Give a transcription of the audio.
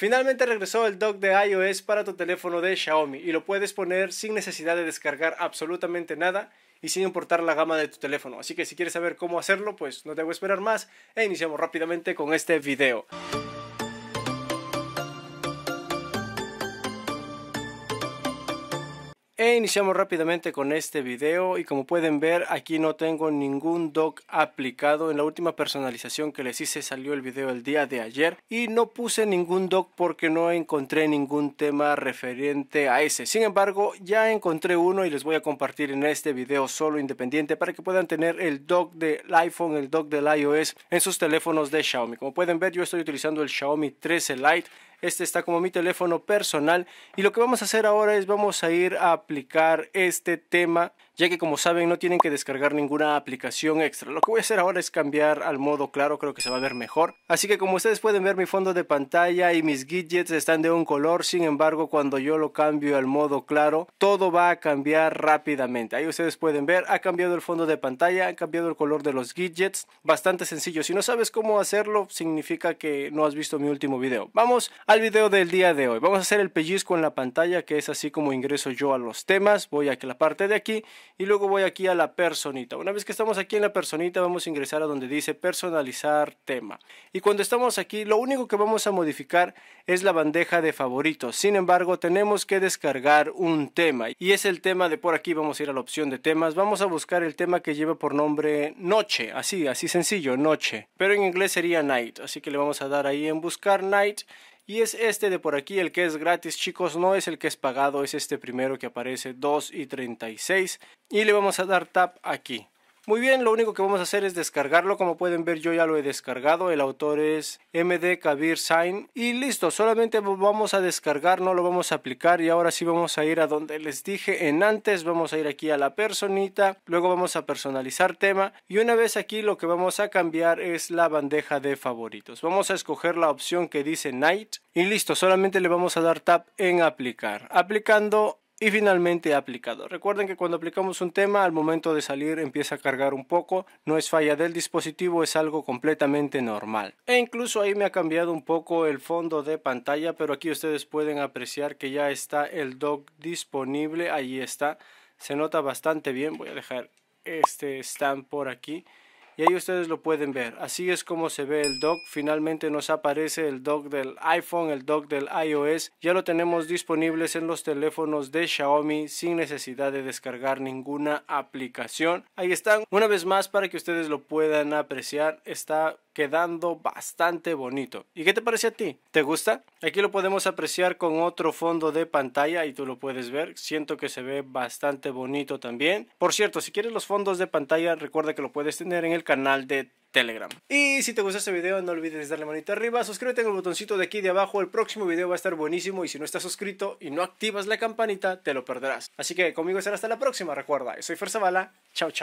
Finalmente regresó el dock de iOS para tu teléfono de Xiaomi y lo puedes poner sin necesidad de descargar absolutamente nada y sin importar la gama de tu teléfono. Así que si quieres saber cómo hacerlo, pues no te esperar más e iniciamos rápidamente con este video. E iniciamos rápidamente con este video y como pueden ver aquí no tengo ningún dock aplicado. En la última personalización que les hice salió el video el día de ayer y no puse ningún dock porque no encontré ningún tema referente a ese. Sin embargo ya encontré uno y les voy a compartir en este video solo independiente para que puedan tener el dock del iPhone, el dock del iOS en sus teléfonos de Xiaomi. Como pueden ver yo estoy utilizando el Xiaomi 13 Lite este está como mi teléfono personal. Y lo que vamos a hacer ahora es vamos a ir a aplicar este tema, ya que como saben no tienen que descargar ninguna aplicación extra. Lo que voy a hacer ahora es cambiar al modo claro, creo que se va a ver mejor. Así que como ustedes pueden ver mi fondo de pantalla y mis widgets están de un color, sin embargo cuando yo lo cambio al modo claro, todo va a cambiar rápidamente. Ahí ustedes pueden ver, ha cambiado el fondo de pantalla, ha cambiado el color de los widgets, bastante sencillo. Si no sabes cómo hacerlo, significa que no has visto mi último video. Vamos al video del día de hoy. Vamos a hacer el pellizco en la pantalla, que es así como ingreso yo a los temas. Voy a la parte de aquí y luego voy aquí a la personita. Una vez que estamos aquí en la personita, vamos a ingresar a donde dice personalizar tema. Y cuando estamos aquí, lo único que vamos a modificar es la bandeja de favoritos. Sin embargo, tenemos que descargar un tema. Y es el tema de por aquí. Vamos a ir a la opción de temas. Vamos a buscar el tema que lleva por nombre noche. Así, así sencillo, noche. Pero en inglés sería night. Así que le vamos a dar ahí en buscar night y es este de por aquí, el que es gratis, chicos, no es el que es pagado, es este primero que aparece 2 y 36. Y le vamos a dar tap aquí. Muy bien, lo único que vamos a hacer es descargarlo. Como pueden ver, yo ya lo he descargado. El autor es MD Kabir Sain. Y listo, solamente vamos a descargar, no lo vamos a aplicar. Y ahora sí vamos a ir a donde les dije en antes. Vamos a ir aquí a la personita. Luego vamos a personalizar tema. Y una vez aquí lo que vamos a cambiar es la bandeja de favoritos. Vamos a escoger la opción que dice Night. Y listo, solamente le vamos a dar tap en aplicar. Aplicando y finalmente aplicado. Recuerden que cuando aplicamos un tema al momento de salir empieza a cargar un poco, no es falla del dispositivo, es algo completamente normal. E incluso ahí me ha cambiado un poco el fondo de pantalla, pero aquí ustedes pueden apreciar que ya está el dock disponible, ahí está, se nota bastante bien, voy a dejar este stand por aquí y ahí ustedes lo pueden ver. Así es como se ve el dock. Finalmente nos aparece el dock del iPhone, el dock del iOS. Ya lo tenemos disponibles en los teléfonos de Xiaomi sin necesidad de descargar ninguna aplicación. Ahí están. Una vez más para que ustedes lo puedan apreciar. Está quedando bastante bonito. ¿Y qué te parece a ti? ¿Te gusta? Aquí lo podemos apreciar con otro fondo de pantalla y tú lo puedes ver. Siento que se ve bastante bonito también. Por cierto, si quieres los fondos de pantalla, recuerda que lo puedes tener en el canal de Telegram. Y si te gusta este video, no olvides darle manita arriba, suscríbete en el botoncito de aquí de abajo, el próximo video va a estar buenísimo y si no estás suscrito y no activas la campanita, te lo perderás. Así que conmigo será hasta la próxima, recuerda, soy Fuerza Bala. chao chao.